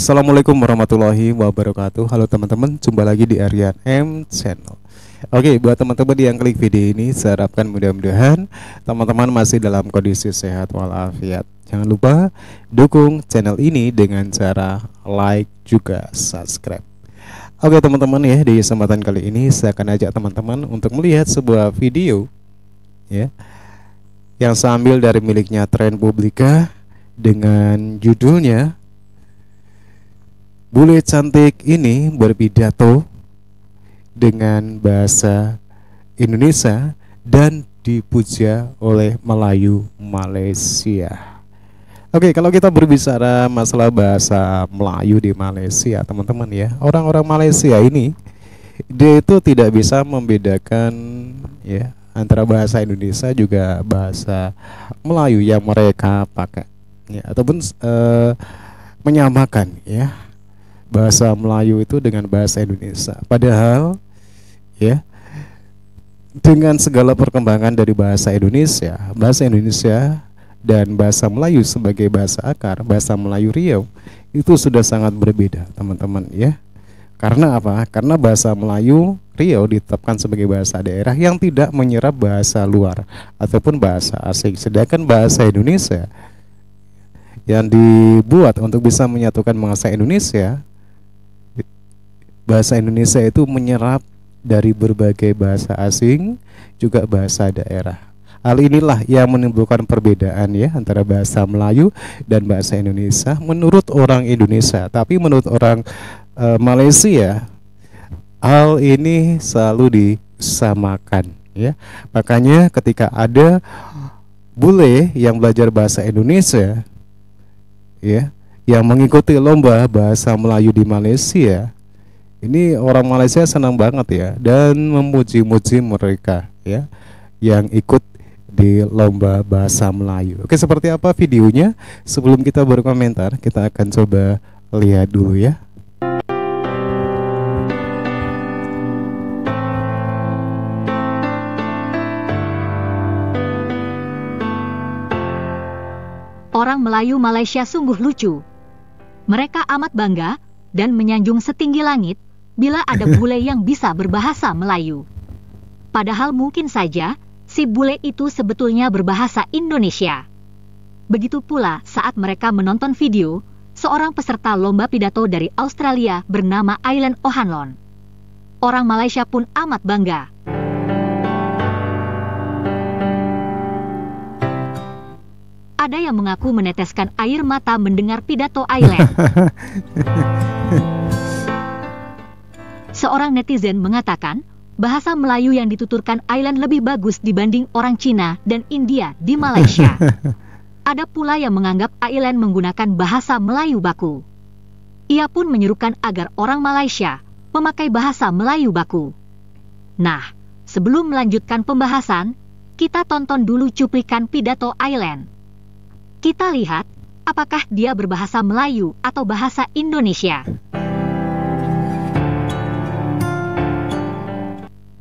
Assalamualaikum warahmatullahi wabarakatuh Halo teman-teman, jumpa lagi di Aryan M Channel Oke, buat teman-teman yang klik video ini Saya harapkan mudah-mudahan Teman-teman masih dalam kondisi sehat walafiat Jangan lupa dukung channel ini dengan cara like juga subscribe Oke teman-teman ya, di kesempatan kali ini saya akan ajak teman-teman untuk melihat sebuah video ya yang sambil dari miliknya Trend Publika dengan judulnya Bule cantik ini berpidato dengan bahasa Indonesia dan dipuja oleh Melayu Malaysia. Oke, kalau kita berbicara masalah bahasa Melayu di Malaysia, teman-teman ya, orang-orang Malaysia ini dia itu tidak bisa membedakan ya antara bahasa Indonesia juga bahasa Melayu yang mereka pakai ya ataupun uh, menyamakan ya bahasa Melayu itu dengan bahasa Indonesia. Padahal ya dengan segala perkembangan dari bahasa Indonesia, bahasa Indonesia dan bahasa Melayu sebagai bahasa akar, bahasa Melayu Riau itu sudah sangat berbeda, teman-teman ya. Karena apa? Karena bahasa Melayu Riau ditetapkan sebagai bahasa daerah yang tidak menyerap bahasa luar ataupun bahasa asing. Sedangkan bahasa Indonesia yang dibuat untuk bisa menyatukan bahasa Indonesia bahasa Indonesia itu menyerap dari berbagai bahasa asing juga bahasa daerah. Hal inilah yang menimbulkan perbedaan ya antara bahasa Melayu dan bahasa Indonesia menurut orang Indonesia. Tapi menurut orang e, Malaysia hal ini selalu disamakan ya. Makanya ketika ada bule yang belajar bahasa Indonesia ya yang mengikuti lomba bahasa Melayu di Malaysia ini orang Malaysia senang banget ya dan memuji-muji mereka ya yang ikut di lomba bahasa Melayu. Oke, seperti apa videonya? Sebelum kita berkomentar, kita akan coba lihat dulu ya. Orang Melayu Malaysia sungguh lucu. Mereka amat bangga dan menyanjung setinggi langit bila ada bule yang bisa berbahasa Melayu. Padahal mungkin saja, si bule itu sebetulnya berbahasa Indonesia. Begitu pula saat mereka menonton video, seorang peserta lomba pidato dari Australia bernama Island O'Hanlon. Orang Malaysia pun amat bangga. ada yang mengaku meneteskan air mata mendengar pidato Island. Seorang netizen mengatakan, bahasa Melayu yang dituturkan Island lebih bagus dibanding orang Cina dan India di Malaysia. Ada pula yang menganggap Island menggunakan bahasa Melayu baku. Ia pun menyerukan agar orang Malaysia memakai bahasa Melayu baku. Nah, sebelum melanjutkan pembahasan, kita tonton dulu cuplikan pidato Island. Kita lihat apakah dia berbahasa Melayu atau bahasa Indonesia.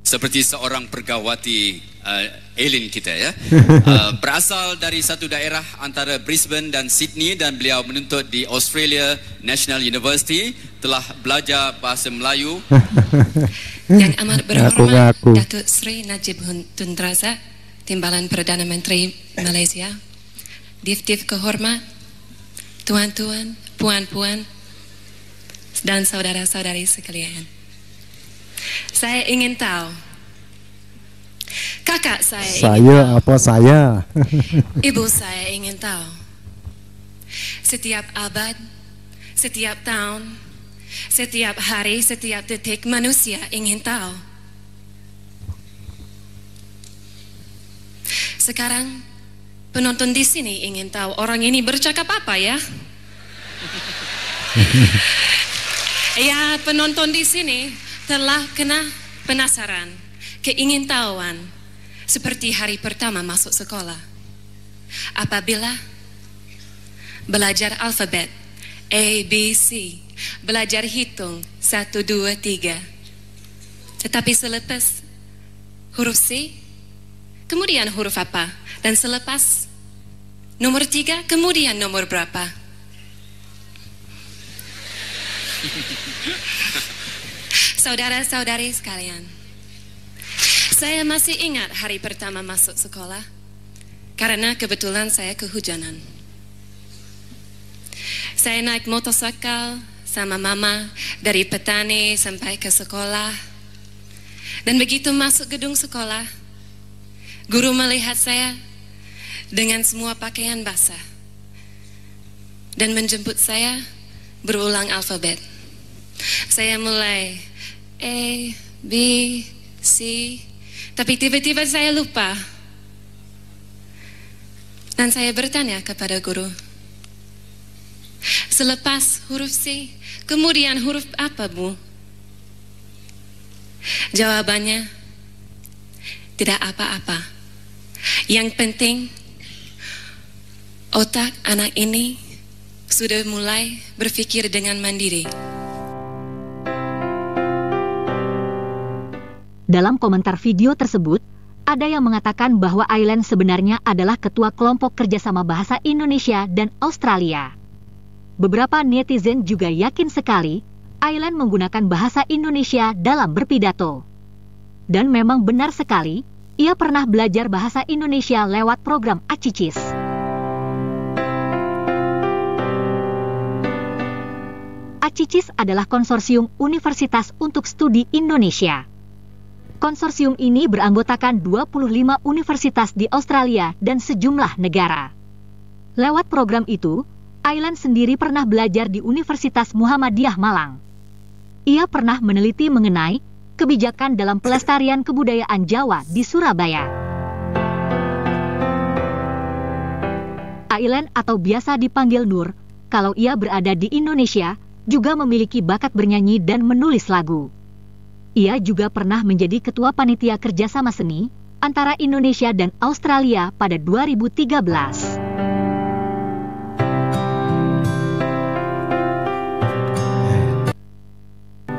seperti seorang pergawati uh, alien kita ya. Uh, berasal dari satu daerah antara Brisbane dan Sydney dan beliau menuntut di Australia National University telah belajar bahasa Melayu yang amat berhormat Datuk Seri Najib Tun Razak Timbalan Perdana Menteri Malaysia Diftif kehormat Tuan-tuan, puan-puan dan saudara-saudari sekalian. Saya ingin tahu. Kakak saya. Saya tahu. apa saya? Ibu saya ingin tahu. Setiap abad, setiap tahun, setiap hari, setiap detik manusia ingin tahu. Sekarang penonton di sini ingin tahu orang ini bercakap apa ya? ya penonton di sini telah kena penasaran, keingintahuan, seperti hari pertama masuk sekolah. Apabila belajar alfabet A, B, C, belajar hitung 1, 2, 3. Tetapi selepas huruf C, kemudian huruf apa? Dan selepas nomor 3, kemudian nomor berapa? Saudara-saudari sekalian, saya masih ingat hari pertama masuk sekolah karena kebetulan saya kehujanan. Saya naik motosikal sama mama dari petani sampai ke sekolah. Dan begitu masuk gedung sekolah, guru melihat saya dengan semua pakaian basah dan menjemput saya berulang alfabet. Saya mulai A, B, C. Tapi tiba-tiba saya lupa. Dan saya bertanya kepada guru. Selepas huruf C, kemudian huruf apa, Bu? Jawabannya, tidak apa-apa. Yang penting, otak anak ini sudah mulai berpikir dengan mandiri. Dalam komentar video tersebut, ada yang mengatakan bahwa Island sebenarnya adalah ketua kelompok kerjasama bahasa Indonesia dan Australia. Beberapa netizen juga yakin sekali, Island menggunakan bahasa Indonesia dalam berpidato. Dan memang benar sekali, ia pernah belajar bahasa Indonesia lewat program Acicis. Acicis adalah konsorsium universitas untuk studi Indonesia. Konsorsium ini beranggotakan 25 universitas di Australia dan sejumlah negara. Lewat program itu, Aylan sendiri pernah belajar di Universitas Muhammadiyah Malang. Ia pernah meneliti mengenai kebijakan dalam pelestarian kebudayaan Jawa di Surabaya. Ailen atau biasa dipanggil Nur, kalau ia berada di Indonesia, juga memiliki bakat bernyanyi dan menulis lagu. Ia juga pernah menjadi ketua panitia kerjasama seni antara Indonesia dan Australia pada 2013. Oke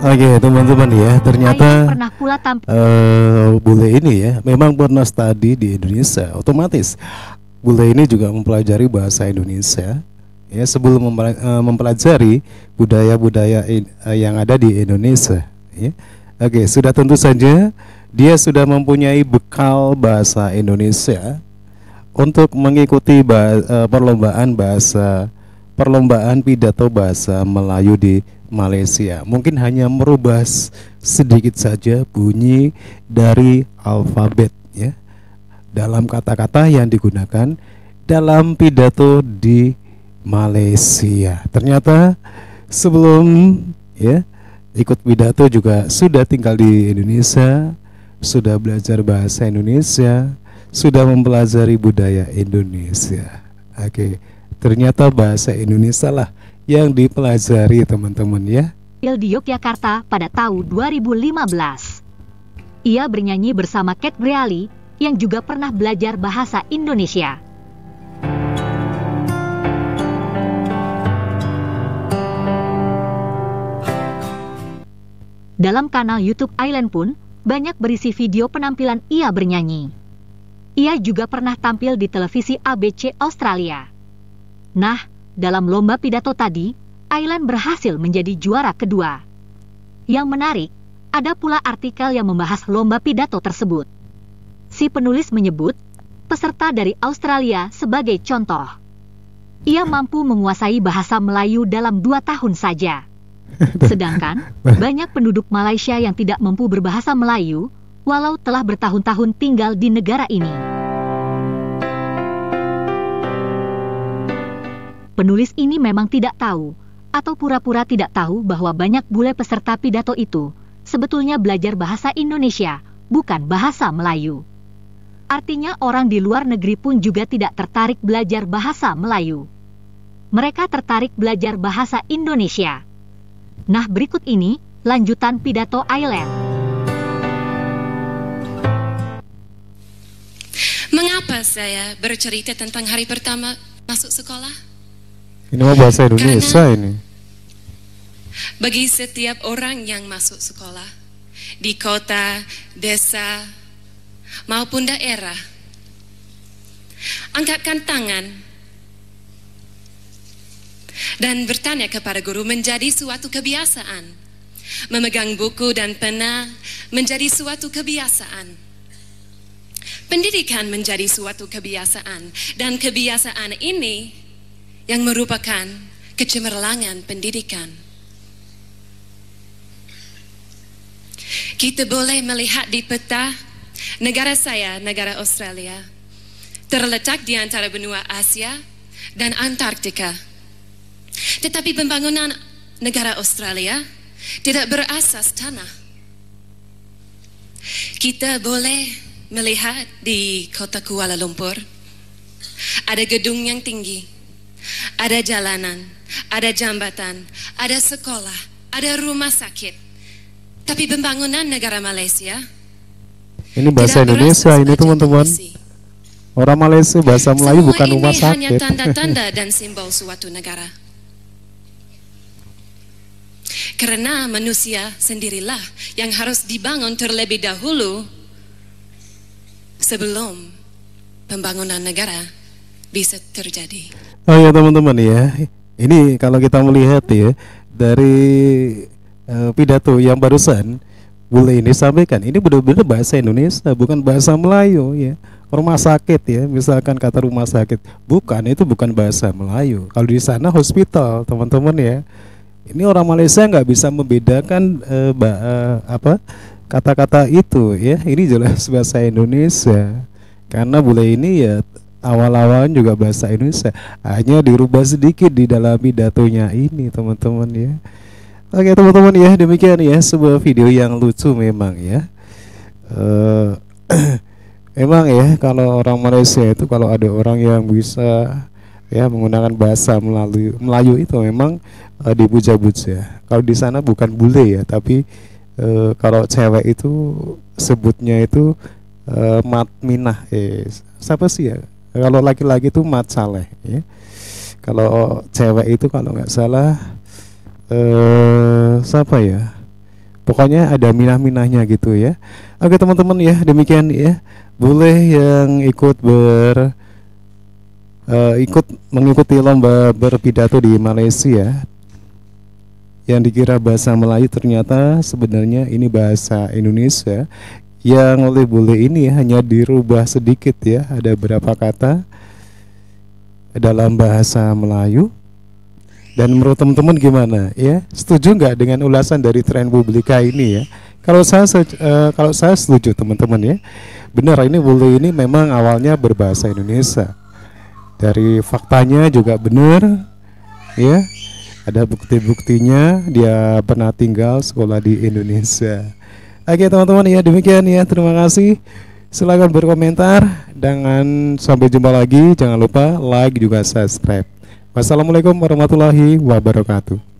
okay, teman-teman ya ternyata pernah pula uh, bule ini ya memang pernah studi di Indonesia otomatis bule ini juga mempelajari bahasa Indonesia ya sebelum eh, mempelajari budaya-budaya yang ada di Indonesia ya Oke, okay, sudah tentu saja dia sudah mempunyai bekal bahasa Indonesia untuk mengikuti bahasa, e, perlombaan bahasa perlombaan pidato bahasa Melayu di Malaysia. Mungkin hanya merubah sedikit saja bunyi dari alfabet ya. Dalam kata-kata yang digunakan dalam pidato di Malaysia. Ternyata sebelum ya ikut pidato juga sudah tinggal di Indonesia, sudah belajar bahasa Indonesia, sudah mempelajari budaya Indonesia. Oke, ternyata bahasa Indonesia lah yang dipelajari teman-teman ya. Di Yogyakarta pada tahun 2015. Ia bernyanyi bersama Kate Greali yang juga pernah belajar bahasa Indonesia. Dalam kanal YouTube Island pun, banyak berisi video penampilan ia bernyanyi. Ia juga pernah tampil di televisi ABC Australia. Nah, dalam lomba pidato tadi, Island berhasil menjadi juara kedua. Yang menarik, ada pula artikel yang membahas lomba pidato tersebut. Si penulis menyebut, peserta dari Australia sebagai contoh. Ia mampu menguasai bahasa Melayu dalam dua tahun saja. Sedangkan, banyak penduduk Malaysia yang tidak mampu berbahasa Melayu, walau telah bertahun-tahun tinggal di negara ini. Penulis ini memang tidak tahu, atau pura-pura tidak tahu bahwa banyak bule peserta pidato itu, sebetulnya belajar bahasa Indonesia, bukan bahasa Melayu. Artinya orang di luar negeri pun juga tidak tertarik belajar bahasa Melayu mereka tertarik belajar bahasa Indonesia. Nah berikut ini, lanjutan pidato Aileen. Mengapa saya bercerita tentang hari pertama masuk sekolah? Ini mau bahasa Indonesia Karena ini. Bagi setiap orang yang masuk sekolah di kota, desa maupun daerah, angkatkan tangan dan bertanya kepada guru menjadi suatu kebiasaan. Memegang buku dan pena menjadi suatu kebiasaan. Pendidikan menjadi suatu kebiasaan dan kebiasaan ini yang merupakan kecemerlangan pendidikan. Kita boleh melihat di peta negara saya, negara Australia, terletak di antara benua Asia dan Antartika tetapi pembangunan negara Australia tidak berasas tanah. Kita boleh melihat di kota Kuala Lumpur, ada gedung yang tinggi, ada jalanan, ada jambatan, ada sekolah, ada rumah sakit. Tapi pembangunan negara Malaysia ini bahasa Indonesia ini teman-teman. Orang Malaysia bahasa Melayu Semua bukan rumah sakit. Hanya tanda-tanda dan simbol suatu negara. Karena manusia sendirilah yang harus dibangun terlebih dahulu sebelum pembangunan negara bisa terjadi. Oh ya teman-teman ya, ini kalau kita melihat ya dari uh, pidato yang barusan Bule ini sampaikan, ini benar-benar bahasa Indonesia, bukan bahasa Melayu ya. Rumah sakit ya, misalkan kata rumah sakit, bukan itu bukan bahasa Melayu. Kalau di sana hospital teman-teman ya ini orang Malaysia nggak bisa membedakan eh, bah, eh, apa kata-kata itu ya ini jelas bahasa Indonesia karena bule ini ya awal-awalnya juga bahasa Indonesia hanya dirubah sedikit di dalam pidatonya ini teman-teman ya oke teman-teman ya demikian ya sebuah video yang lucu memang ya uh, eh, emang ya kalau orang Malaysia itu kalau ada orang yang bisa ya menggunakan bahasa melalui Melayu itu memang uh, eh, di puja Kalau di sana bukan bule ya, tapi uh, kalau cewek itu sebutnya itu uh, mat minah. Eh, siapa sih ya? Kalau laki-laki itu mat saleh. Ya. Kalau cewek itu kalau nggak salah uh, siapa ya? Pokoknya ada minah-minahnya gitu ya. Oke teman-teman ya demikian ya. Boleh yang ikut ber uh, ikut mengikuti lomba berpidato di Malaysia yang dikira bahasa Melayu ternyata sebenarnya ini bahasa Indonesia yang oleh bule ini hanya dirubah sedikit ya ada berapa kata dalam bahasa Melayu dan menurut teman-teman gimana ya setuju nggak dengan ulasan dari tren publika ini ya kalau saya uh, kalau saya setuju teman-teman ya benar ini bule ini memang awalnya berbahasa Indonesia dari faktanya juga benar ya ada bukti-buktinya dia pernah tinggal sekolah di Indonesia. Oke teman-teman ya demikian ya terima kasih. Silahkan berkomentar dengan sampai jumpa lagi jangan lupa like juga subscribe. Wassalamualaikum warahmatullahi wabarakatuh.